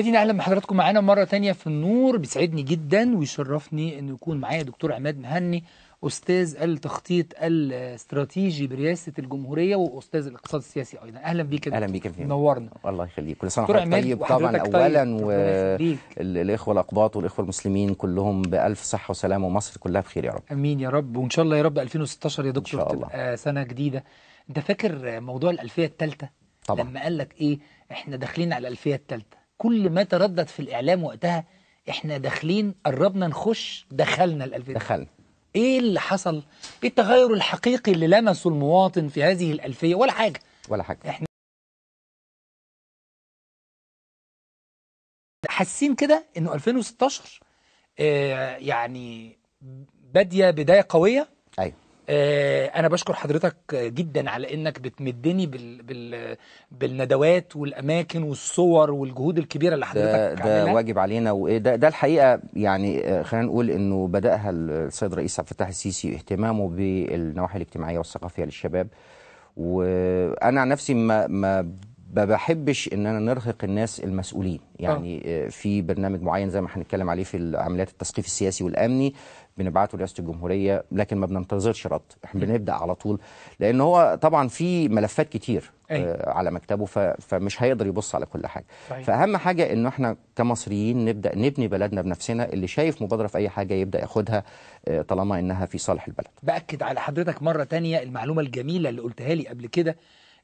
مشاهدينا اهلا بحضراتكم معانا مره تانية في النور بيسعدني جدا ويشرفني انه يكون معايا دكتور عماد مهني استاذ التخطيط الاستراتيجي برئاسه الجمهوريه واستاذ الاقتصاد السياسي ايضا اهلا بيك يا اهلا بيك يا نورنا الله يخليك كل سنه طيب وحضرتك طيب طبعا اولا والاخوه الاقباط والاخوه المسلمين كلهم بالف صحه وسلامه ومصر كلها بخير يا رب امين يا رب وان شاء الله يا رب 2016 يا دكتور تبقى سنه جديده انت فاكر موضوع الالفيه الثالثه طبعا لما قال لك ايه احنا داخلين على الالفيه الثالثه كل ما تردد في الإعلام وقتها إحنا داخلين قربنا نخش دخلنا الألفية دخلنا إيه اللي حصل؟ إيه التغير الحقيقي اللي لمسه المواطن في هذه الألفية ولا حاجة ولا حاجة إحنا حاسين كده إنه 2016 آه يعني بادية بداية قوية أيوه آه، انا بشكر حضرتك جدا على انك بتمدني بال... بال... بالندوات والاماكن والصور والجهود الكبيره اللي حضرتك ده, ده واجب علينا وده ده الحقيقه يعني آه، خلينا نقول انه بداها السيد الرئيس عبد الفتاح السيسي اهتمامه بالنواحي الاجتماعيه والثقافيه للشباب وانا عن نفسي ما ما ما بحبش ان انا نرهق الناس المسؤولين يعني أوه. آه، في برنامج معين زي ما هنتكلم عليه في عمليات التثقيف السياسي والامني بنبعته لرئاسه الجمهوريه لكن ما بننتظرش رد احنا بنبدا على طول لان هو طبعا في ملفات كتير أي. آه، على مكتبه فمش هيقدر يبص على كل حاجه صحيح. فاهم حاجه انه احنا كمصريين نبدا نبني بلدنا بنفسنا اللي شايف مبادره في اي حاجه يبدا ياخدها آه، طالما انها في صالح البلد باكد على حضرتك مره تانية المعلومه الجميله اللي قلتها لي قبل كده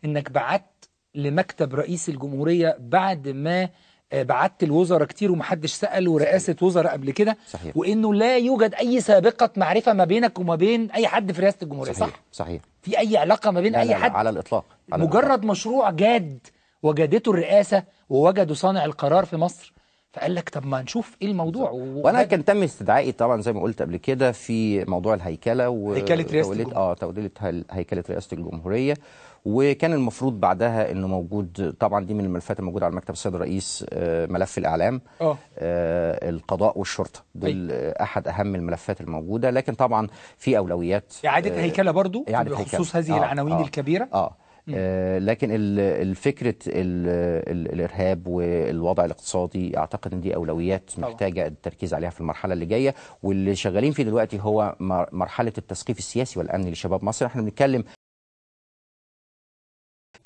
انك بعت لمكتب رئيس الجمهوريه بعد ما آه، بعت الوزراء كتير ومحدش سأل ورئاسة صحيح. وزراء قبل كده وإنه لا يوجد أي سابقة معرفة ما بينك وما بين أي حد في رئاسة الجمهورية صحيح. صح؟ صحيح في أي علاقة ما بين لا أي لا حد لا على الإطلاق على مجرد الإطلاق. مشروع جاد وجدته الرئاسة ووجدوا صانع القرار في مصر فقال لك طب ما نشوف ايه الموضوع و... وانا كان تم استدعائي طبعا زي ما قلت قبل كده في موضوع الهيكله و... هيكله رئاسه اه توليه هيكله رئاسه الجمهوريه وكان المفروض بعدها انه موجود طبعا دي من الملفات الموجوده على مكتب السيد الرئيس آه، ملف الاعلام أوه. آه، القضاء والشرطه دول احد اهم الملفات الموجوده لكن طبعا في اولويات اعاده آه، هيكله برضو إعادة بخصوص هذه آه العناوين آه الكبيره اه لكن الفكرة الإرهاب والوضع الاقتصادي أعتقد أن دي أولويات محتاجة التركيز عليها في المرحلة اللي جاية واللي شغالين فيه دلوقتي هو مرحلة التثقيف السياسي والأمني لشباب مصر احنا بنتكلم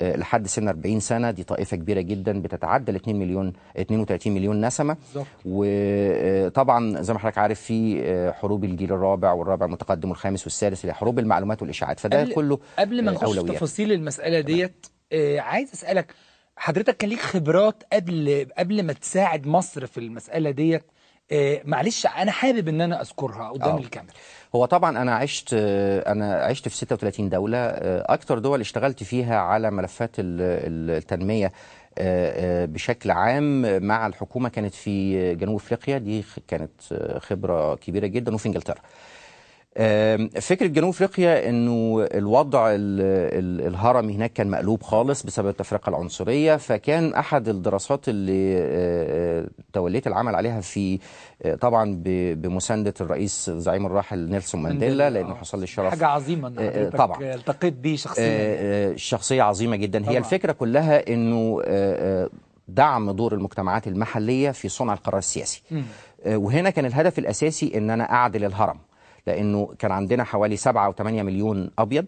آه، لحد سن 40 سنه دي طائفه كبيره جدا بتتعدى ال 2 مليون 32 مليون نسمه وطبعا آه، زي ما حضرتك عارف في آه، حروب الجيل الرابع والرابع المتقدم والخامس والسادس اللي حروب المعلومات والاشاعات فده قبل كله قبل ما نخش تفاصيل المساله ديت عايز اسالك حضرتك كان ليك خبرات قبل قبل ما تساعد مصر في المساله ديت آه، معلش انا حابب ان انا اذكرها قدام آه. الكاميرا هو طبعا انا عشت آه، انا عشت في 36 دوله اكثر دول اشتغلت فيها على ملفات التنميه بشكل عام مع الحكومه كانت في جنوب افريقيا دي كانت خبره كبيره جدا وفي انجلترا فكرة جنوب افريقيا انه الوضع الهرمي هناك كان مقلوب خالص بسبب التفرقة العنصرية فكان احد الدراسات اللي آه، آه، توليت العمل عليها في آه، طبعا بمساندة الرئيس زعيم الراحل نيلسون مانديلا لانه حصل لي الشرف حاجة عظيمة أنا طبعا التقيت بيه شخصيا يعني. شخصية عظيمة جدا طبعا. هي الفكرة كلها انه دعم دور المجتمعات المحلية في صنع القرار السياسي وهنا كان الهدف الاساسي ان انا اعدل الهرم لانه كان عندنا حوالي 7 و8 مليون ابيض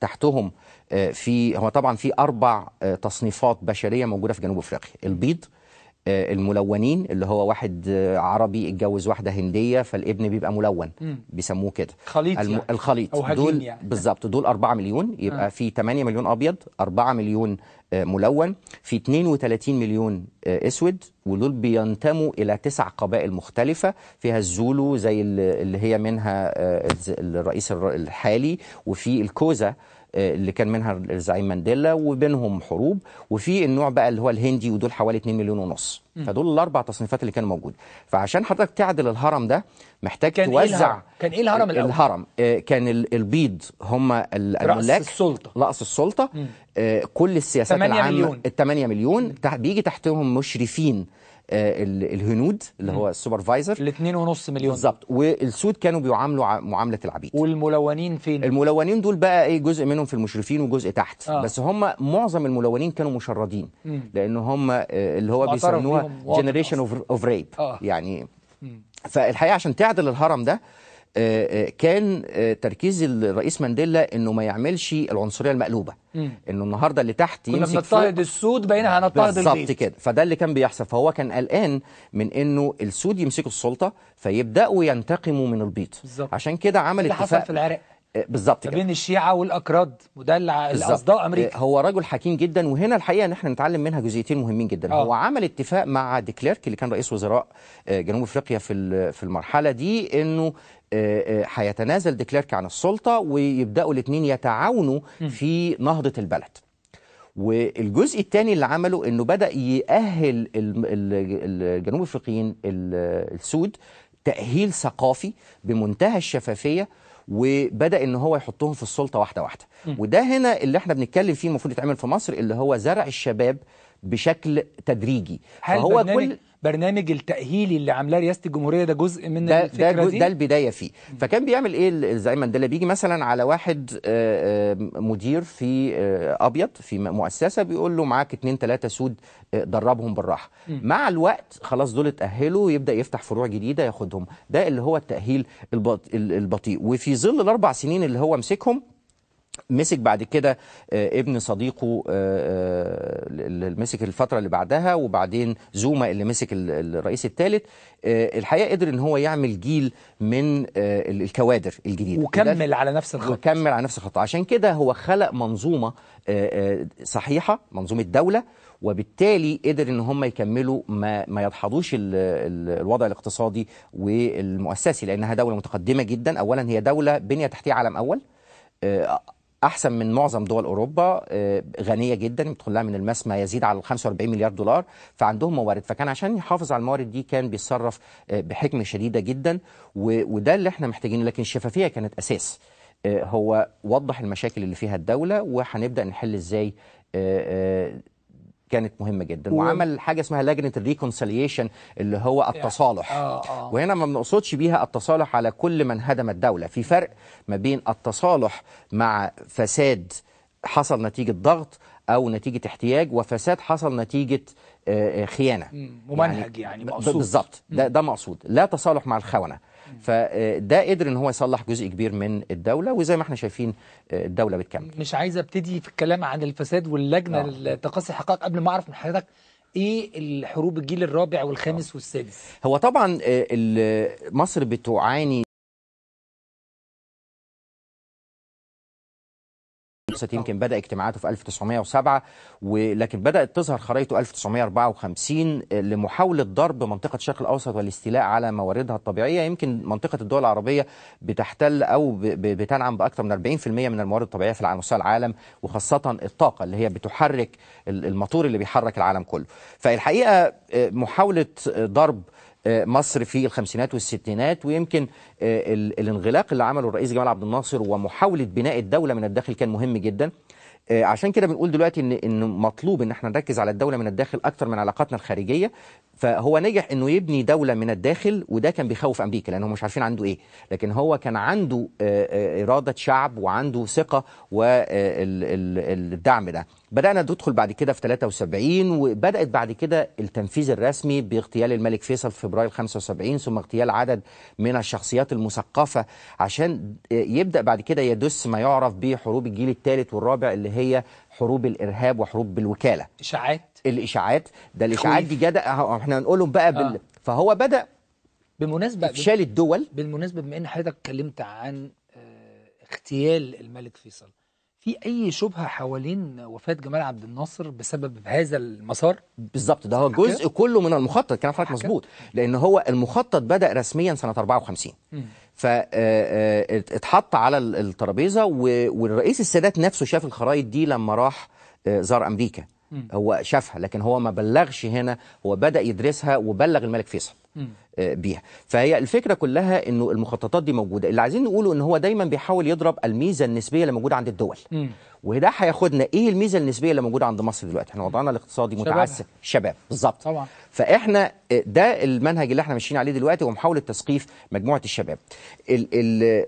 تحتهم آه، في هو طبعا في اربع آه، تصنيفات بشريه موجوده في جنوب افريقيا البيض آه، الملونين اللي هو واحد آه، عربي اتجوز واحده هنديه فالابن بيبقى ملون بيسموه كده خليط الم... يعني. الخليط أو دول يعني. بالظبط دول 4 مليون يبقى آه. في 8 مليون ابيض 4 مليون آه، ملون في 32 مليون اسود ودول بينتموا الى تسع قبائل مختلفه فيها الزولو زي اللي هي منها الرئيس الحالي وفي الكوزا اللي كان منها الزعيم مانديلا وبينهم حروب وفي النوع بقى اللي هو الهندي ودول حوالي 2 مليون ونص فدول الاربع تصنيفات اللي كانوا موجوده فعشان حضرتك تعدل الهرم ده محتاج كان إيه توزع إيه كان ايه الهرم الاول الهرم آه، كان البيض هم الملاك رأس السلطه رأس السلطه مم. آه، كل السياسات 8 العامه مليون. ال 8 مليون بيجي تحتهم مشرفين آه، الهنود اللي هو السوبرفايزر ال ونص مليون بالظبط والسود كانوا بيعاملوا معامله العبيد والملونين فين الملونين دول بقى ايه جزء منهم في المشرفين وجزء تحت آه. بس هم معظم الملونين كانوا مشردين مم. لان هم آه، اللي هو بيسموها جنريشن اوف ريب يعني فالحقيقه عشان تعدل الهرم ده آه، آه، كان آه، تركيز الرئيس مانديلا انه ما يعملش العنصريه المقلوبه انه النهارده اللي تحت كنا بنضطهد السود بقينا هنضطهد البيض بالظبط كده فده اللي كان بيحصل فهو كان قلقان من انه السود يمسكوا السلطه فيبداوا ينتقموا من البيض عشان كده عمل اتفاق في العراق آه، بالظبط كده بين الشيعة والأكراد وده الأصداء آه، أمريكا هو رجل حكيم جدا وهنا الحقيقة إن إحنا نتعلم منها جزئيتين مهمين جدا أوه. هو عمل اتفاق مع ديكليرك اللي كان رئيس وزراء آه، جنوب أفريقيا في في المرحلة دي إنه هيتنازل ديكليرك عن السلطة ويبدأوا الاثنين يتعاونوا في نهضة البلد والجزء الثاني اللي عمله انه بدا يأهل الجنوب افريقيين السود تأهيل ثقافي بمنتهى الشفافيه وبدا ان هو يحطهم في السلطه واحده واحده وده هنا اللي احنا بنتكلم فيه المفروض يتعمل في مصر اللي هو زرع الشباب بشكل تدريجي هل فهو كل البرنامج التاهيلي اللي عاملاه رئاسه الجمهوريه ده جزء من ده الفكره ده دي ده البدايه فيه فكان بيعمل ايه زي مانديلا بيجي مثلا على واحد آه، آه، مدير في آه، ابيض في مؤسسه بيقول له معاك اتنين تلاته سود دربهم بالراحه مع الوقت خلاص دول اتاهلوا يبدا يفتح فروع جديده ياخدهم ده اللي هو التاهيل البطيء وفي ظل الاربع سنين اللي هو مسكهم مسك بعد كده آه، ابن صديقه اللي آه، آه، مسك الفتره اللي بعدها وبعدين زوما اللي مسك الرئيس الثالث الحقيقه قدر ان هو يعمل جيل من الكوادر الجديده وكمل على نفس الخط وكمل على نفس الخط عشان كده هو خلق منظومه صحيحه منظومه دوله وبالتالي قدر ان هم يكملوا ما ما يدحضوش الوضع الاقتصادي والمؤسسي لانها دوله متقدمه جدا اولا هي دوله بنيه تحتيه عالم اول احسن من معظم دول اوروبا آه، غنيه جدا بيدخلها من الماس ما يزيد على 45 مليار دولار فعندهم موارد فكان عشان يحافظ على الموارد دي كان بيتصرف آه، بحكمه شديده جدا وده اللي احنا محتاجينه لكن الشفافيه كانت اساس آه، هو وضح المشاكل اللي فيها الدوله وهنبدا نحل ازاي كانت مهمه جدا و... وعمل حاجه اسمها لجنه الريكونسيليشن اللي هو التصالح آه آه. وهنا ما بنقصدش بيها التصالح على كل من هدم الدوله في فرق ما بين التصالح مع فساد حصل نتيجه ضغط او نتيجه احتياج وفساد حصل نتيجه آه، خيانه ممنهج يعني, يعني مقصود بالظبط ده ده مقصود لا تصالح مع الخونه فده قدر ان هو يصلح جزء كبير من الدوله وزي ما احنا شايفين آه، الدوله بتكمل مش عايز ابتدي في الكلام عن الفساد واللجنه آه. لتقصي الحقائق قبل ما اعرف من حضرتك ايه الحروب الجيل الرابع والخامس والسادس هو طبعا آه، مصر بتعاني خلصت يمكن بدا اجتماعاته في 1907 ولكن بدات تظهر خرائطه 1954 لمحاوله ضرب منطقه الشرق الاوسط والاستيلاء على مواردها الطبيعيه يمكن منطقه الدول العربيه بتحتل او بتنعم باكثر من 40% من الموارد الطبيعيه في على مستوى العالم وخاصه الطاقه اللي هي بتحرك الموتور اللي بيحرك العالم كله فالحقيقه آه، محاوله ضرب آه، مصر في الخمسينات والستينات ويمكن آه، الانغلاق اللي عمله الرئيس جمال عبد الناصر ومحاوله بناء الدوله من الداخل كان مهم جدا آه، عشان كده بنقول دلوقتي ان ان مطلوب ان احنا نركز على الدوله من الداخل اكتر من علاقاتنا الخارجيه فهو نجح انه يبني دوله من الداخل وده كان بيخوف امريكا لانهم مش عارفين عنده ايه لكن هو كان عنده آه، آه، اراده شعب وعنده ثقه والدعم ده بدانا ندخل بعد كده في 73 وبدات بعد كده التنفيذ الرسمي باغتيال الملك فيصل في فبراير 75 ثم اغتيال عدد من الشخصيات المثقفه عشان آه، يبدا بعد كده يدس ما يعرف بحروب الجيل الثالث والرابع اللي هي حروب الارهاب وحروب بالوكاله اشاعات الاشاعات ده الاشاعات دي جدل احنا هنقولهم بقى بال... آه. فهو بدا بمناسبه افشال الدول بالمناسبه بما ان حضرتك اتكلمت عن آه، اغتيال الملك فيصل في اي شبهه حوالين وفاه جمال عبد الناصر بسبب هذا المسار بالظبط ده هو جزء كله من المخطط كان حضرتك مظبوط لان هو المخطط بدا رسميا سنه 54 فاتحط آه، آه، على الترابيزه والرئيس السادات نفسه شاف الخرائط دي لما راح زار امريكا هو شافها لكن هو ما بلغش هنا هو بدأ يدرسها وبلغ الملك فيصل آه، بيها فهي الفكره كلها انه المخططات دي موجوده اللي عايزين نقوله ان هو دايما بيحاول يضرب الميزه النسبيه اللي موجوده عند الدول وده هياخدنا ايه الميزه النسبيه اللي موجوده عند مصر دلوقتي احنا وضعنا الاقتصادي متعسر شباب بالظبط طبعا فاحنا آه، ده المنهج اللي احنا ماشيين عليه دلوقتي ومحاولة تثقيف مجموعه الشباب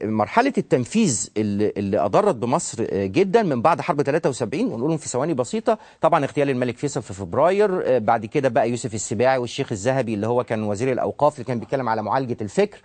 مرحله التنفيذ اللي اضرت بمصر آه، جدا من بعد حرب 73 ونقولهم في ثواني بسيطه طبعا اغتيال الملك فيصل في فبراير بعد كده بقى يوسف السباعي والشيخ الذهبي اللي هو كان وزير الاوقاف اللي كان بيتكلم على معالجه الفكر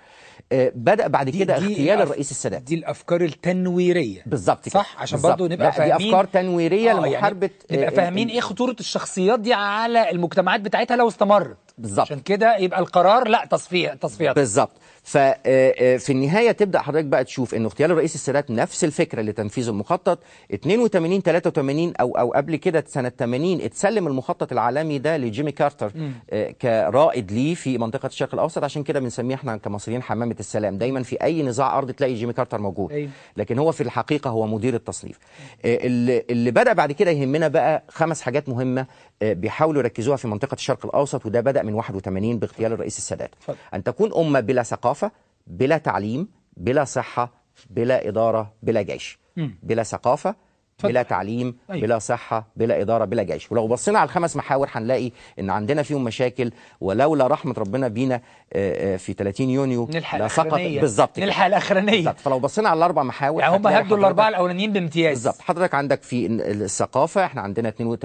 آه، بدا بعد كده اغتيال الرئيس السادات دي الافكار التنويريه بالظبط صح عشان برضه نبقى فاهمين دي افكار تنويريه آه يعني لمحاربه يعني نبقى آه، فاهمين ايه خطوره الشخصيات دي على المجتمعات بتاعتها لو استمرت بالظبط عشان كده يبقى القرار لا تصفيه تصفيه بالظبط ففي آه، آه، النهايه تبدا حضرتك بقى تشوف ان اغتيال الرئيس السادات نفس الفكره لتنفيذ المخطط 82 83 او او قبل كده سنه 80 اتسلم المخطط العالمي ده لجيمي كارتر آه، كرائد ليه في منطقه الشرق الاوسط عشان كده بنسميه احنا كمصريين حمامه السلام دايما في اي نزاع ارض تلاقي جيمي كارتر موجود أيوه. لكن هو في الحقيقه هو مدير التصنيف اللي بدا بعد كده يهمنا بقى خمس حاجات مهمه بيحاولوا يركزوها في منطقه الشرق الاوسط وده بدا من 81 باغتيال الرئيس السادات ان تكون امه بلا ثقافه ثقافة بلا تعليم بلا صحة بلا إدارة بلا جيش بلا ثقافة بلا تعليم أيوة. بلا صحه بلا اداره بلا جيش ولو بصينا على الخمس محاور هنلاقي ان عندنا فيهم مشاكل ولولا رحمه ربنا بينا آه، آه، في 30 يونيو نلحق لسقط بالظبط نلحق الاخرانيه فلو بصينا على الاربع محاور يعني هم هدوا الاربعه الاولانيين بامتياز بالظبط حضرتك عندك في الثقافه احنا عندنا 39%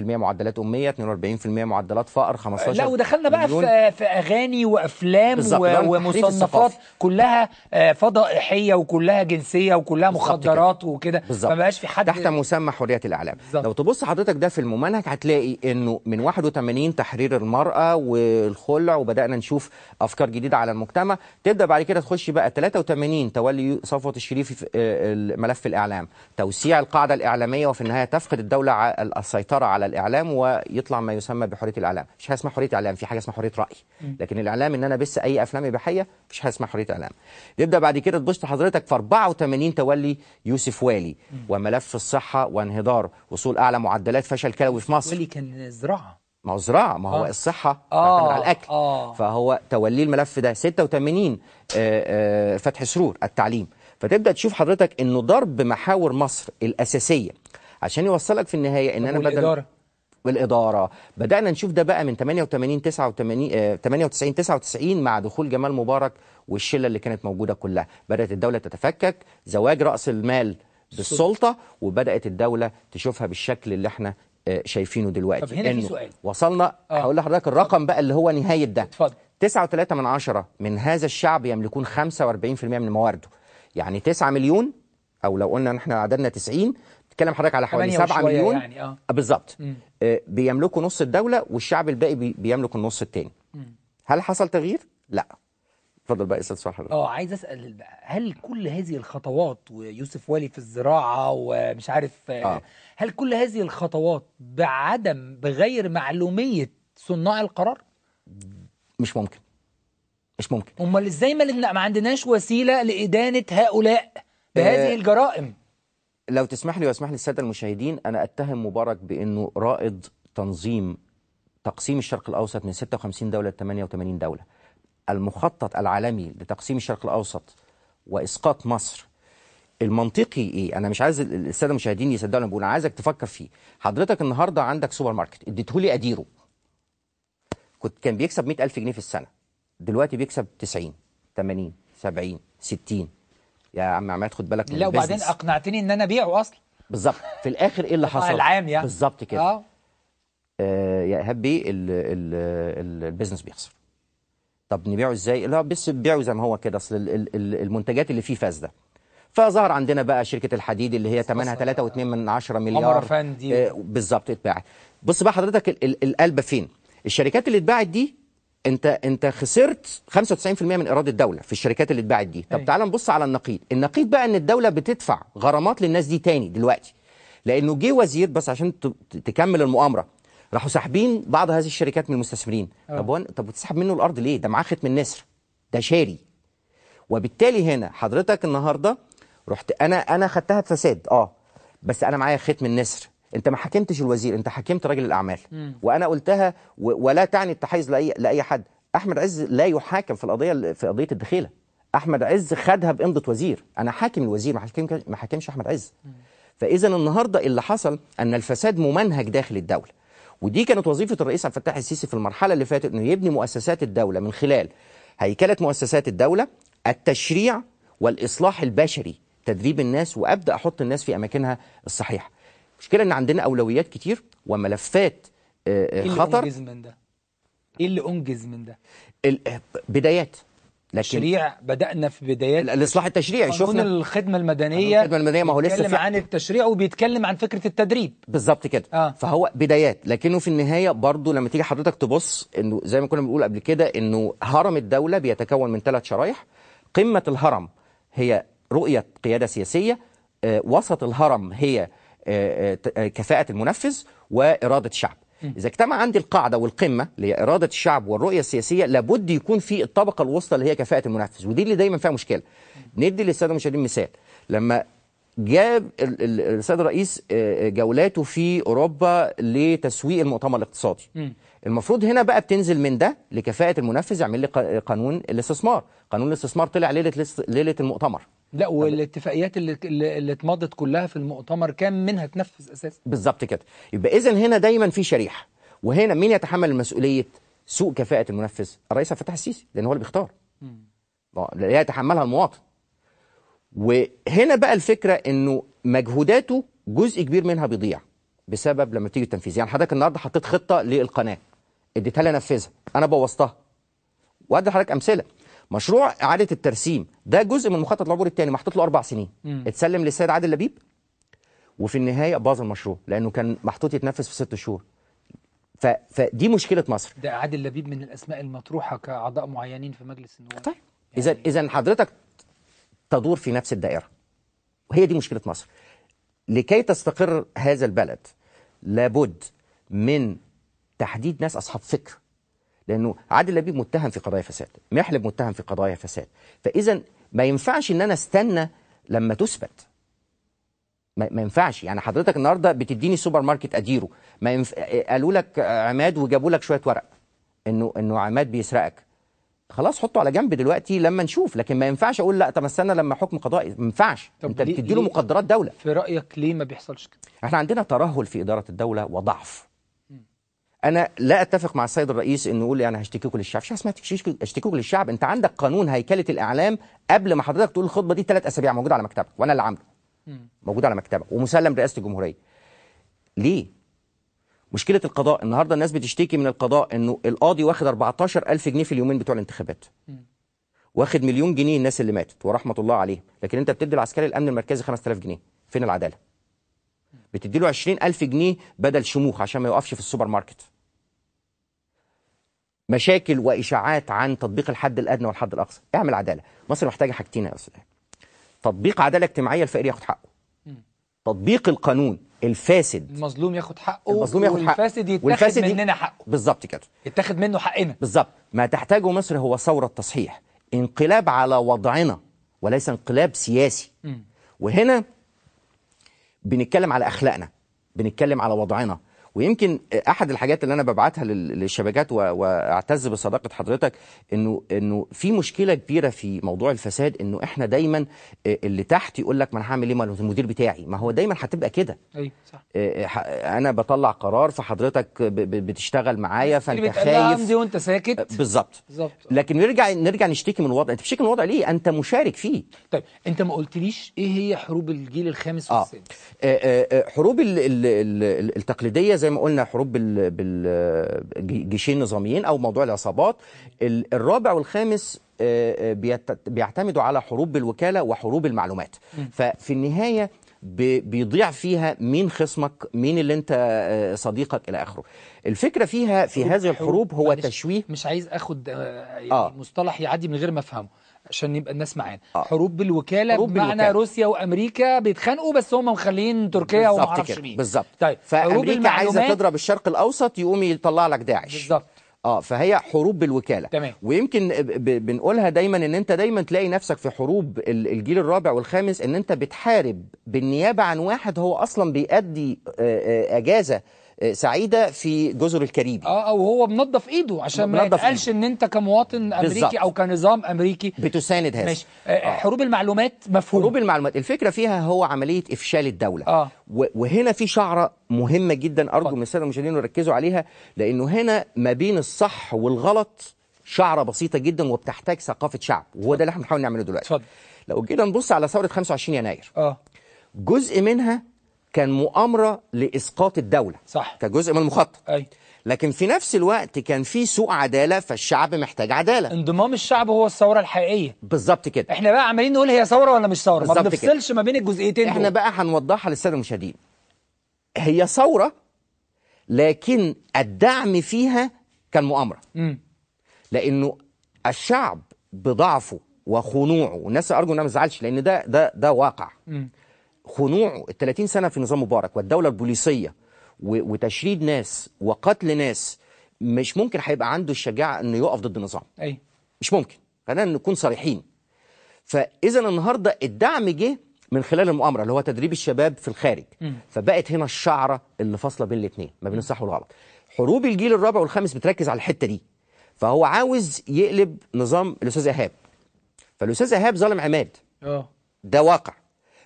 معدلات اميه 42% معدلات فقر 15 لا ودخلنا بقى في, في اغاني وافلام ومصنفات كلها آه، فضائحيه وكلها جنسيه وكلها مخدرات وكده فما بقاش في حد تحت مسمى حريه الاعلام بالزبط. لو تبص حضرتك ده في الممنهج هتلاقي انه من 81 تحرير المراه والخلع وبدانا نشوف افكار جديده على المجتمع تبدا بعد كده تخش بقى 83 تولي صفوه الشريف في آه، ملف الاعلام توسيع القاعده الاعلاميه وفي النهايه تفقد الدوله السيطره على الاعلام ويطلع ما يسمى بحريه الاعلام مش حاجه اسمها حريه اعلام في حاجه اسمها حريه راي لكن الاعلام ان انا بس اي افلام اباحيه مش حاجه اسمها حريه اعلام تبدا بعد كده تبص حضرتك في 84 تولي يوسف والي وملف الصحه وانهدار وصول اعلى معدلات فشل كلوي في مصر ولي كان زراعه ما هو زراعه ما هو آه. الصحه آه. على الاكل آه. فهو تولي الملف ده 86 آآ آآ فتح سرور التعليم فتبدا تشوف حضرتك انه ضرب محاور مصر الاساسيه عشان يوصلك في النهايه ان انا بدل والاداره بدانا نشوف ده بقى من 88 89 98 99 مع دخول جمال مبارك والشله اللي كانت موجوده كلها بدات الدوله تتفكك زواج راس المال بالسلطه وبدات الدوله تشوفها بالشكل اللي احنا آه، شايفينه دلوقتي طب هنا في سؤال وصلنا آه. هقول لحضرتك الرقم بقى اللي هو نهايه ده اتفضل 9.3 من عشرة من هذا الشعب يملكون 45% من موارده يعني 9 مليون او لو قلنا ان احنا عددنا 90 بتتكلم حضرتك على حوالي 7 مليون يعني اه, آه، بالظبط آه، بيملكوا نص الدوله والشعب الباقي بيملك النص الثاني هل حصل تغيير؟ لا اتفضل بقى اسال سؤال حضرتك اه عايز اسال هل كل هذه الخطوات ويوسف والي في الزراعه ومش عارف آه. هل كل هذه الخطوات بعدم بغير معلوميه صناع القرار مش ممكن مش ممكن امال ازاي ما ما عندناش وسيله لادانه هؤلاء بهذه آه الجرائم لو تسمح لي واسمح للساده المشاهدين انا اتهم مبارك بانه رائد تنظيم تقسيم الشرق الاوسط من 56 دوله ل 88 دوله المخطط العالمي لتقسيم الشرق الاوسط واسقاط مصر المنطقي ايه انا مش عايز الساده المشاهدين يصدقوا انا بقول عايزك تفكر فيه حضرتك النهارده عندك سوبر ماركت اديتهولي اديره كنت كان بيكسب 100000 جنيه في السنه دلوقتي بيكسب 90 80 70 60 يا عم عماد خد بالك من لا وبعدين اقنعتني ان انا ابيعه اصلا بالظبط في الاخر ايه اللي حصل العام يعني بالظبط كده اه, آه، يا ايهاب بيه البيزنس بيخسر طب نبيعه ازاي لا بس بيعه زي ما هو كده اصل المنتجات اللي فيه فاسده فظهر عندنا بقى شركه الحديد اللي هي ثمنها 3.2 من 10 مليار آه، بالظبط اتباعت بص بقى حضرتك القلبه فين الشركات اللي اتباعت دي انت انت خسرت 95% من ايراد الدوله في الشركات اللي اتباعت دي طب تعال نبص على النقيض النقيض بقى ان الدوله بتدفع غرامات للناس دي تاني دلوقتي لانه جه وزير بس عشان تكمل المؤامره راحوا ساحبين بعض هذه الشركات من المستثمرين أوه. طب طب بتسحب منه الارض ليه ده معاه ختم النسر ده شاري وبالتالي هنا حضرتك النهارده رحت انا انا خدتها بفساد اه بس انا معايا ختم النسر انت ما حكمتش الوزير انت حكمت رجل الاعمال م. وانا قلتها ولا تعني التحيز لاي لاي حد احمد عز لا يحاكم في القضيه في قضيه الدخيله احمد عز خدها بامضه وزير انا حاكم الوزير ما حاكم ما حاكمش احمد عز فاذا النهارده اللي حصل ان الفساد ممنهج داخل الدوله ودي كانت وظيفه الرئيس عبد الفتاح السيسي في المرحله اللي فاتت انه يبني مؤسسات الدوله من خلال هيكله مؤسسات الدوله التشريع والاصلاح البشري تدريب الناس وابدا احط الناس في اماكنها الصحيحه المشكله ان عندنا اولويات كتير وملفات خطر آه، آه، ايه اللي انجز من ده ايه اللي انجز من ده آه، بدايات لكن التشريع بدأنا في بدايات الإصلاح التشريعي شفنا الخدمة المدنية الخدمة المدنية ما هو لسه بيتكلم عن التشريع وبيتكلم عن فكرة التدريب بالظبط كده آه. فهو بدايات لكنه في النهاية برضه لما تيجي حضرتك تبص إنه زي ما كنا بنقول قبل كده إنه هرم الدولة بيتكون من ثلاث شرايح قمة الهرم هي رؤية قيادة سياسية آه، وسط الهرم هي آه، آه، كفاءة المنفذ وإرادة الشعب اذا اجتمع عندي القاعده والقمه اللي هي اراده الشعب والرؤيه السياسيه لابد يكون في الطبقه الوسطى اللي هي كفاءه المنفذ ودي اللي دايما فيها مشكله ندي للساده المشاهدين مثال لما جاب السيد الرئيس آه، آه، جولاته في اوروبا لتسويق المؤتمر الاقتصادي المفروض هنا بقى بتنزل من ده لكفاءه المنفذ يعمل لي قانون الاستثمار قانون الاستثمار طلع ليله ليله المؤتمر لا والاتفاقيات اللي اللي اتمضت كلها في المؤتمر كام منها تنفذ اساسا بالظبط كده يبقى اذا هنا دايما في شريحه وهنا مين يتحمل مسؤوليه سوء كفاءه المنفذ الرئيس عبد الفتاح السيسي لان هو اللي بيختار آه، لا يتحملها المواطن وهنا بقى الفكره انه مجهوداته جزء كبير منها بيضيع بسبب لما تيجي التنفيذ يعني حضرتك النهارده حطيت خطه للقناه اديتها لي انفذها انا بوظتها وادي حضرتك امثله مشروع اعاده الترسيم ده جزء من المخطط العبوري الثاني محطوط له اربع سنين م. اتسلم للسيد عادل لبيب وفي النهايه باظ المشروع لانه كان محطوط يتنفذ في ست شهور ف... فدي مشكله مصر ده عادل لبيب من الاسماء المطروحه كاعضاء معينين في مجلس النواب طيب اذا يعني... اذا حضرتك تدور في نفس الدائره وهي دي مشكله مصر لكي تستقر هذا البلد لابد من تحديد ناس اصحاب فكر لانه عادل لبيب متهم في قضايا فساد محلب متهم في قضايا فساد فاذا ما ينفعش ان انا استنى لما تثبت ما ينفعش يعني حضرتك النهارده بتديني سوبر ماركت اديره ما ينف... قالوا لك عماد وجابوا لك شويه ورق انه انه عماد بيسرقك خلاص حطه على جنب دلوقتي لما نشوف لكن ما ينفعش اقول لا طب استنى لما حكم قضائي ما ينفعش انت بتدي له مقدرات دوله في رايك ليه ما بيحصلش كده احنا عندنا ترهل في اداره الدوله وضعف انا لا اتفق مع السيد الرئيس انه يقول لي انا هشتكيكوا للشعب مش اسمها هشتكيكوا للشعب انت عندك قانون هيكله الاعلام قبل ما حضرتك تقول الخطبه دي ثلاث اسابيع موجوده على مكتبك وانا اللي عامله موجود على مكتبك ومسلم رئاسه الجمهوريه ليه مشكله القضاء النهارده الناس بتشتكي من القضاء انه القاضي واخد 14000 جنيه في اليومين بتوع الانتخابات واخد مليون جنيه الناس اللي ماتت ورحمه الله عليهم لكن انت بتدي العسكري الامن المركزي 5000 جنيه فين العداله بتدي له 20000 جنيه بدل شموخ عشان ما يوقفش في السوبر ماركت مشاكل واشاعات عن تطبيق الحد الادنى والحد الاقصى اعمل عداله مصر محتاجه حاجتين يا استاذ تطبيق عداله اجتماعيه الفقير ياخد حقه تطبيق القانون الفاسد المظلوم ياخد حقه المظلوم ياخد حقه والفاسد يتاخد والفاسد مننا حقه بالظبط كده يتاخد منه حقنا بالظبط ما تحتاجه مصر هو ثوره تصحيح انقلاب على وضعنا وليس انقلاب سياسي م. وهنا بنتكلم على اخلاقنا بنتكلم على وضعنا ويمكن احد الحاجات اللي انا ببعتها للشبكات واعتز بصداقه حضرتك انه انه في مشكله كبيره في موضوع الفساد انه احنا دايما آه، اللي تحت يقول لك ما انا هعمل ايه ما المدير بتاعي ما هو دايما هتبقى كده ايوه صح آه، آه، انا بطلع قرار فحضرتك بتشتغل معايا فانت خايف دي وانت ساكت بالظبط لكن نرجع نرجع نشتكي من الوضع انت بتشتكي من الوضع ليه انت مشارك فيه طيب انت ما قلتليش ايه هي حروب الجيل الخامس والسادس آه. آه, آه حروب التقليديه زي ما قلنا حروب بالجيشين النظاميين او موضوع العصابات الرابع والخامس آه، آه، بيعتمدوا على حروب بالوكاله وحروب المعلومات ففي النهايه بيضيع فيها مين خصمك مين اللي انت آه، صديقك الى اخره الفكره فيها في هذه الحروب هو تشويه مش عايز اخد يعني آه. مصطلح يعدي من غير ما افهمه عشان يبقى الناس معانا آه. حروب بالوكاله حروب بمعنى بالوكالة. روسيا وامريكا بيتخانقوا بس هم مخلين تركيا وما اعرفش مين بالظبط طيب فامريكا المعلومات... عايزه تضرب الشرق الاوسط يقوم يطلع لك داعش بالظبط اه فهي حروب بالوكاله تمام. ويمكن بنقولها دايما ان انت دايما تلاقي نفسك في حروب الجيل الرابع والخامس ان انت بتحارب بالنيابه عن واحد هو اصلا بيأدي آه، آه، اجازه سعيده في جزر الكاريبي اه او هو منظف ايده عشان ما يتقالش ان انت كمواطن امريكي بالزبط. او كنظام امريكي بتساند هذا ماشي آه،, آه. حروب المعلومات مفهوم حروب المعلومات الفكره فيها هو عمليه افشال الدوله آه. وهنا في شعره مهمه جدا ارجو من الساده المشاهدين يركزوا عليها لانه هنا ما بين الصح والغلط شعره بسيطه جدا وبتحتاج ثقافه شعب وهو ده اللي احنا بنحاول نعمله دلوقتي اتفضل لو جينا نبص على ثوره 25 يناير اه جزء منها كان مؤامره لاسقاط الدوله صح كجزء من المخطط أي. لكن في نفس الوقت كان في سوء عداله فالشعب محتاج عداله انضمام الشعب هو الثوره الحقيقيه بالظبط كده احنا بقى عمالين نقول هي ثوره ولا مش ثوره ما بنفصلش ما بين الجزئيتين احنا دول. بقى هنوضحها للساده المشاهدين هي ثوره لكن الدعم فيها كان مؤامره م. لانه الشعب بضعفه وخنوعه والناس ارجو انها ما تزعلش لان ده ده ده واقع م. خنوع ال 30 سنه في نظام مبارك والدوله البوليسيه وتشريد ناس وقتل ناس مش ممكن هيبقى عنده الشجاعه انه يقف ضد النظام اي مش ممكن خلينا نكون صريحين فاذا النهارده الدعم جه من خلال المؤامره اللي هو تدريب الشباب في الخارج م. فبقت هنا الشعره اللي فاصله بين الاثنين ما بين الصح والغلط حروب الجيل الرابع والخامس بتركز على الحته دي فهو عاوز يقلب نظام الاستاذ ايهاب فالاستاذ ايهاب ظالم عماد اه ده واقع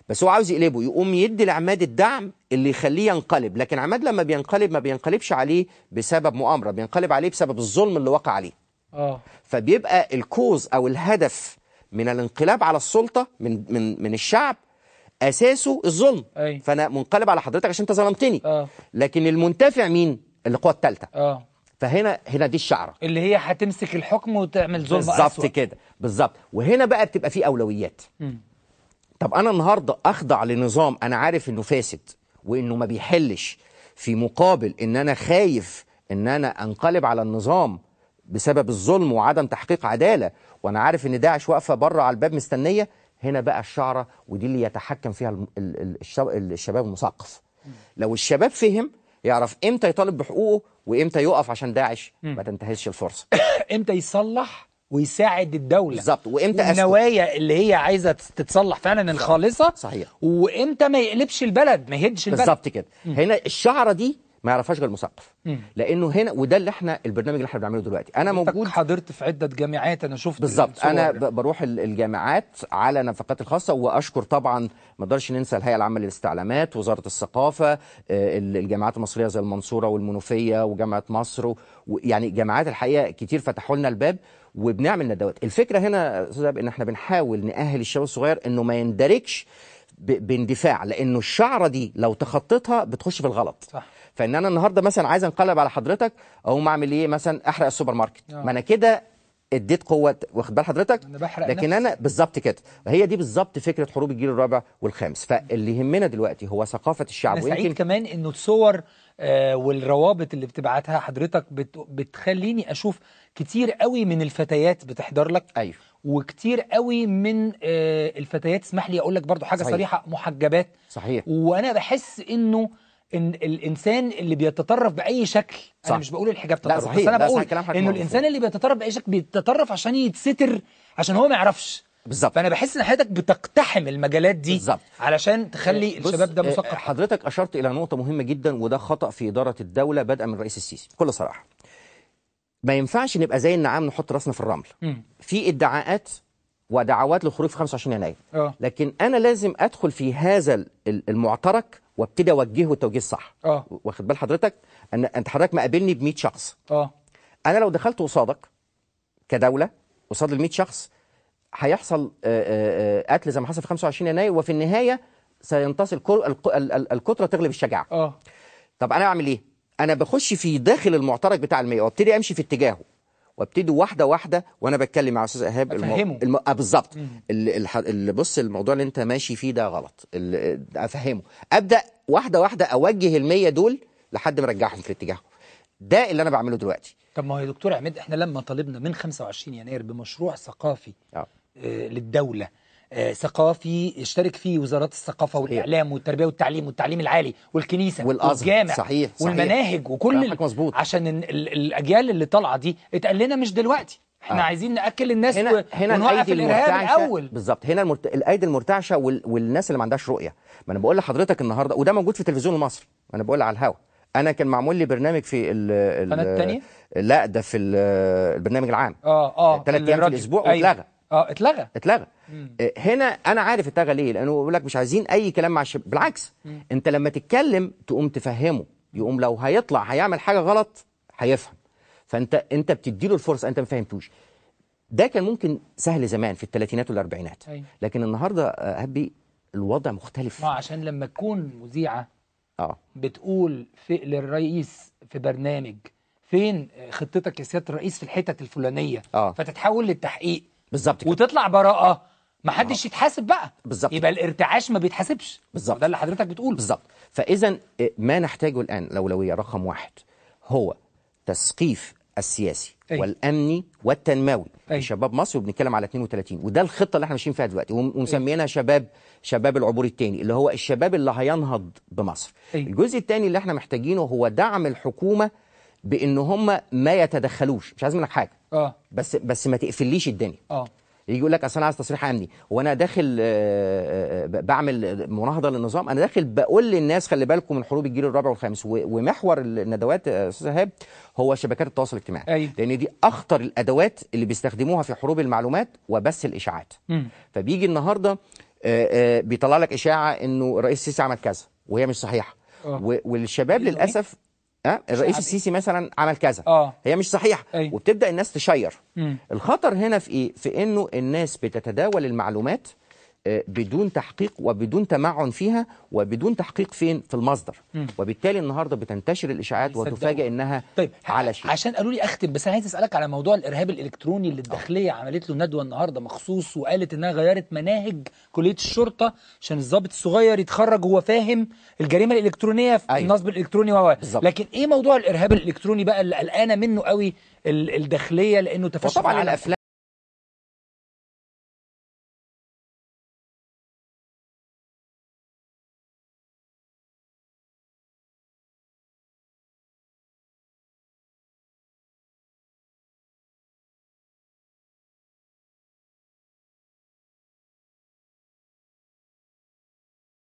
بس هو عاوز يقلبه يقوم يدي لعماد الدعم اللي يخليه ينقلب لكن عماد لما بينقلب ما بينقلبش عليه بسبب مؤامره بينقلب عليه بسبب الظلم اللي وقع عليه اه فبيبقى الكوز او الهدف من الانقلاب على السلطه من من من الشعب اساسه الظلم أي. فانا منقلب على حضرتك عشان انت ظلمتني آه. لكن المنتفع مين القوى الثالثه اه فهنا هنا دي الشعره اللي هي هتمسك الحكم وتعمل ظلم بالظبط كده بالظبط وهنا بقى بتبقى في اولويات م. طب انا النهارده اخضع لنظام انا عارف انه فاسد وانه ما بيحلش في مقابل ان انا خايف ان انا انقلب على النظام بسبب الظلم وعدم تحقيق عداله وانا عارف ان داعش واقفه بره على الباب مستنيه هنا بقى الشعره ودي اللي يتحكم فيها الشباب المثقف لو الشباب فهم يعرف امتى يطالب بحقوقه وامتى يقف عشان داعش ما تنتهزش الفرصه امتى يصلح ويساعد الدوله بالظبط وامتى النوايا اللي هي عايزه تتصلح فعلا الخالصه صحيح وامتى ما يقلبش البلد ما يهدش البلد بالظبط كده م. هنا الشعره دي ما يعرفهاش غير المثقف لانه هنا وده اللي احنا البرنامج اللي احنا بنعمله دلوقتي انا موجود حضرت في عده جامعات انا شفت بالظبط انا بروح الجامعات على نفقات الخاصه واشكر طبعا ما نقدرش ننسى الهيئه العامه للاستعلامات وزاره الثقافه آه، الجامعات المصريه زي المنصوره والمنوفيه وجامعه مصر يعني جامعات الحقيقه كتير فتحوا لنا الباب وبنعمل ندوات الفكره هنا استاذ ان احنا بنحاول ناهل الشباب الصغير انه ما يندركش باندفاع لانه الشعره دي لو تخطيتها بتخش في الغلط صح. فان انا النهارده مثلا عايز انقلب على حضرتك اقوم اعمل ايه مثلا احرق السوبر ماركت آه. ما انا كده اديت قوه واخد بال حضرتك أنا بحرق لكن نفسي. انا بالظبط كده هي دي بالظبط فكره حروب الجيل الرابع والخامس فاللي يهمنا دلوقتي هو ثقافه الشعب أنا سعيد كمان انه الصور آه والروابط اللي بتبعتها حضرتك بت... بتخليني اشوف كتير قوي من الفتيات بتحضر لك ايوه وكتير قوي من آه، الفتيات اسمح لي اقول لك برضو حاجه صحيح. صريحه محجبات صحيح وانا بحس انه ان الانسان اللي بيتطرف باي شكل صح. انا مش بقول الحجاب تطرف صحيح. بس انا بقول انه الانسان اللي بيتطرف باي شكل بيتطرف عشان يتستر عشان هو ما يعرفش بالظبط فانا بحس ان حضرتك بتقتحم المجالات دي بالزبط. علشان تخلي الشباب ده آه، مثقف حضرتك اشرت الى نقطه مهمه جدا وده خطا في اداره الدوله بدءا من الرئيس السيسي بكل صراحه ما ينفعش نبقى زي النعام نحط راسنا في الرمل في ادعاءات ودعوات للخروج في 25 يناير آه. لكن انا لازم ادخل في هذا المعترك وابتدي اوجهه التوجيه الصح أوه. واخد بال حضرتك ان انت حضرتك مقابلني ب 100 شخص أوه. انا لو دخلت قصادك كدوله قصاد ال 100 شخص هيحصل آه، آه، قتل زي ما حصل في 25 يناير وفي النهايه سينتصر الكتره تغلب الشجاعه اه طب انا اعمل ايه انا بخش في داخل المعترك بتاع المية وابتدي امشي في اتجاهه وابتدي واحده واحده وانا بتكلم مع استاذ ايهاب افهمه الم... آه، بالظبط اللي بص الموضوع اللي انت ماشي فيه ده غلط افهمه ابدا واحده واحده اوجه المية دول لحد ما ارجعهم في اتجاههم ده اللي انا بعمله دلوقتي طب ما هو يا دكتور عماد احنا لما طالبنا من 25 يناير بمشروع ثقافي آه. آه، للدوله آه، ثقافي اشترك فيه وزارات الثقافه والاعلام والتربيه والتعليم والتعليم العالي والكنيسه والجامع صحيح والمناهج وكل مظبوط عشان الاجيال اللي طالعه دي اتقال لنا مش دلوقتي احنا آه. عايزين ناكل الناس هنا هنا الايد المرتعشه الاول بالظبط هنا المرت... الايدي المرتعشه وال... والناس اللي ما عندهاش رؤيه ما انا بقول لحضرتك النهارده وده موجود في التلفزيون المصري انا بقول على الهوا انا كان معمول لي برنامج في القناه الثانيه لا ده في البرنامج العام اه اه ثلاث ايام في الاسبوع أيوه. واتلغى اه اتلغى اتلغى مم. آه، هنا انا عارف اتلغى ليه لانه بيقول لك مش عايزين اي كلام مع الشباب بالعكس مم. انت لما تتكلم تقوم تفهمه يقوم لو هيطلع هيعمل حاجه غلط هيفهم فانت انت بتدي له الفرصه انت ما فهمتوش ده كان ممكن سهل زمان في الثلاثينات والاربعينات أيوه. لكن النهارده آه، هبي الوضع مختلف اه عشان لما تكون مذيعه اه بتقول في للرئيس في برنامج فين خطتك يا سياده الرئيس في الحتت الفلانيه آه. فتتحول للتحقيق بالظبط كده وتطلع براءه ما حدش آه. يتحاسب بقى بالظبط يبقى الارتعاش ما بيتحاسبش بالظبط ده اللي حضرتك بتقوله بالظبط فاذا آه، ما نحتاجه الان الاولويه رقم واحد هو تسقيف السياسي أي. والامني والتنموي أي. شباب مصر وبنتكلم على 32 وده الخطه اللي احنا ماشيين فيها دلوقتي ومسميينها شباب شباب العبور الثاني اللي هو الشباب اللي هينهض بمصر أي. الجزء الثاني اللي احنا محتاجينه هو دعم الحكومه بان هم ما يتدخلوش مش عايز منك حاجه اه بس بس ما تقفليش الدنيا اه يجي يقول لك اصل انا عايز تصريح امني وانا داخل آه، آه، آه، بعمل مناهضه للنظام انا داخل بقول للناس خلي بالكم من حروب الجيل الرابع والخامس ومحور الندوات يا استاذ ايهاب هو شبكات التواصل الاجتماعي أي. أيوه. لان دي اخطر الادوات اللي بيستخدموها في حروب المعلومات وبث الاشاعات م. فبيجي النهارده بيطلع لك اشاعه انه الرئيس السيسي عمل كذا وهي مش صحيحه والشباب إيه؟ للاسف ها آه، الرئيس السيسي مثلا عمل كذا آه. هي مش صحيحه أي. أيوه. وبتبدا الناس تشير مم. الخطر هنا في ايه في انه الناس بتتداول المعلومات بدون تحقيق وبدون تمعن فيها وبدون تحقيق فين في المصدر مم. وبالتالي النهارده بتنتشر الاشاعات وتفاجئ انها طيب على شيء عشان قالوا لي اختم بس انا عايز اسالك على موضوع الارهاب الالكتروني اللي الداخليه عملت له ندوه النهارده مخصوص وقالت انها غيرت مناهج كليه الشرطه عشان الضابط الصغير يتخرج وهو فاهم الجريمه الالكترونيه في أيوة. النصب الالكتروني و لكن ايه موضوع الارهاب الالكتروني بقى اللي قلقانه منه قوي الداخليه لانه تفشى على الافلام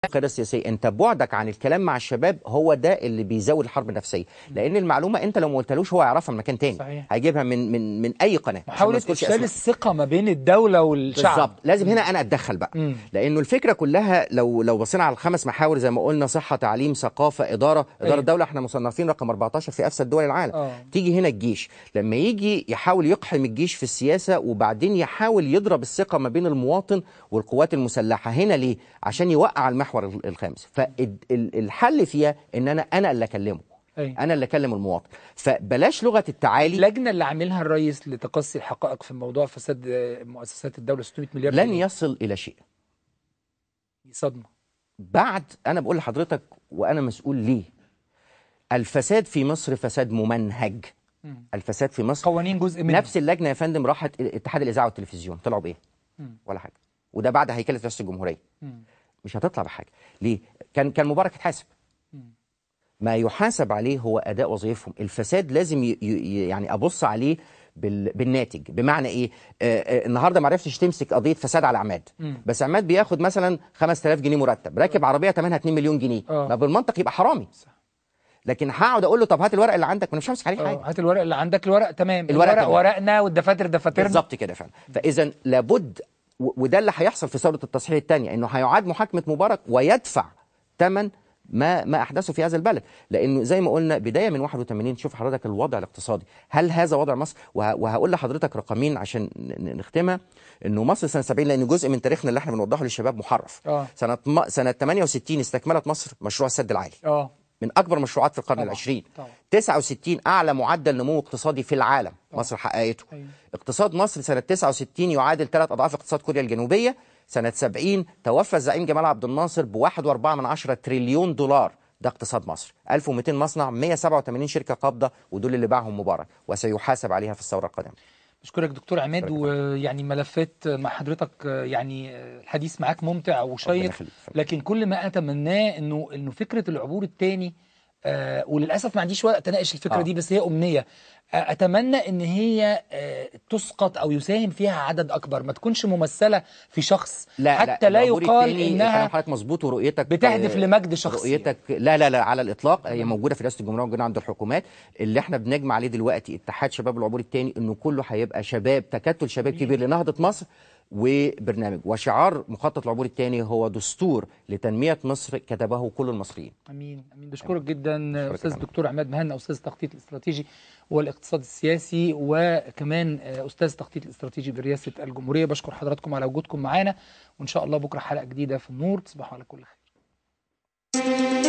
القيادة السياسية أنت بعدك عن الكلام مع الشباب هو ده اللي بيزود الحرب النفسية لأن المعلومة أنت لو ما قلتلوش هو هيعرفها من مكان تاني صحيح. هيجيبها من من من أي قناة محاولة ارسال الثقة ما بين الدولة والشعب بالظبط لازم هنا أنا أتدخل بقى مم. لأنه الفكرة كلها لو لو بصينا على الخمس محاور زي ما قلنا صحة تعليم ثقافة إدارة إدارة أيه. احنا مصنفين رقم 14 في أفسد دول العالم أوه. تيجي هنا الجيش لما يجي يحاول يقحم الجيش في السياسة وبعدين يحاول يضرب الثقة ما بين المواطن والقوات المسلحة هنا ليه عشان يوقع المحور المحور الخامس فالحل فيها ان انا انا اللي اكلمه أي. انا اللي اكلم المواطن فبلاش لغه التعالي اللجنه اللي عاملها الرئيس لتقصي الحقائق في موضوع فساد مؤسسات الدوله 600 مليار لن يصل الى شيء صدمه بعد انا بقول لحضرتك وانا مسؤول ليه الفساد في مصر فساد ممنهج الفساد في مصر قوانين جزء منه نفس اللجنه يا فندم راحت اتحاد الاذاعه والتلفزيون طلعوا بايه ولا حاجه وده بعد هيكله رئاسه الجمهوريه مش هتطلع بحاجه ليه كان كان مبارك اتحاسب ما يحاسب عليه هو اداء وظيفهم الفساد لازم ي... ي... يعني ابص عليه بال... بالناتج بمعنى ايه آه،, آه النهارده ما عرفتش تمسك قضيه فساد على عماد بس عماد بياخد مثلا 5000 جنيه مرتب راكب آه. عربيه ثمنها 2 مليون جنيه أوه. ما بالمنطق يبقى حرامي صح. لكن هقعد اقول له طب هات الورق اللي عندك ما انا مش همسك عليه آه، حاجه هات الورق اللي عندك الورق تمام الورق, الورق تمام. ورقنا والدفاتر دفاترنا بالظبط كده فعلا فاذا لابد وده اللي هيحصل في ثوره التصحيح الثانيه انه هيعاد محاكمه مبارك ويدفع ثمن ما ما احدثه في هذا البلد لانه زي ما قلنا بدايه من 81 شوف حضرتك الوضع الاقتصادي هل هذا وضع مصر وهقول لحضرتك رقمين عشان نختمها انه مصر سنه 70 لان جزء من تاريخنا اللي احنا بنوضحه للشباب محرف آه. سنه سنه 68 استكملت مصر مشروع السد العالي آه. من أكبر مشروعات في القرن طبعا. العشرين طبعا. 69 أعلى معدل نمو اقتصادي في العالم طبعا. مصر حققته أيوه. اقتصاد مصر سنة 69 يعادل ثلاث أضعاف اقتصاد كوريا الجنوبية سنة 70 توفى الزعيم جمال عبد الناصر ب 1.4 تريليون دولار ده اقتصاد مصر 1200 مصنع 187 شركة قابضة ودول اللي باعهم مبارك وسيحاسب عليها في الثورة القادمة بشكرك دكتور عماد ويعني ملفات مع حضرتك يعني الحديث معاك ممتع وشيق لكن كل ما اتمناه انه انه فكره العبور الثاني آه، وللاسف ما عنديش وقت اناقش الفكره آه. دي بس هي امنيه آه، اتمنى ان هي آه، تسقط او يساهم فيها عدد اكبر ما تكونش ممثله في شخص لا حتى لا, لا يقال انها حضرتك مظبوط ورؤيتك بتهدف لمجد شخصي رؤيتك لا لا لا على الاطلاق هي موجوده في رئاسه الجمهوريه موجوده عند الحكومات اللي احنا بنجمع عليه دلوقتي اتحاد شباب العبور الثاني انه كله هيبقى شباب تكتل شباب كبير لنهضه مصر وبرنامج وشعار مخطط العبور الثاني هو دستور لتنميه مصر كتبه كل المصريين امين امين بشكرك جدا استاذ دكتور عماد مهنا استاذ التخطيط الاستراتيجي والاقتصاد السياسي وكمان آه، استاذ التخطيط الاستراتيجي برئاسه الجمهوريه بشكر حضراتكم على وجودكم معانا وان شاء الله بكره حلقه جديده في النور تصبحوا على كل خير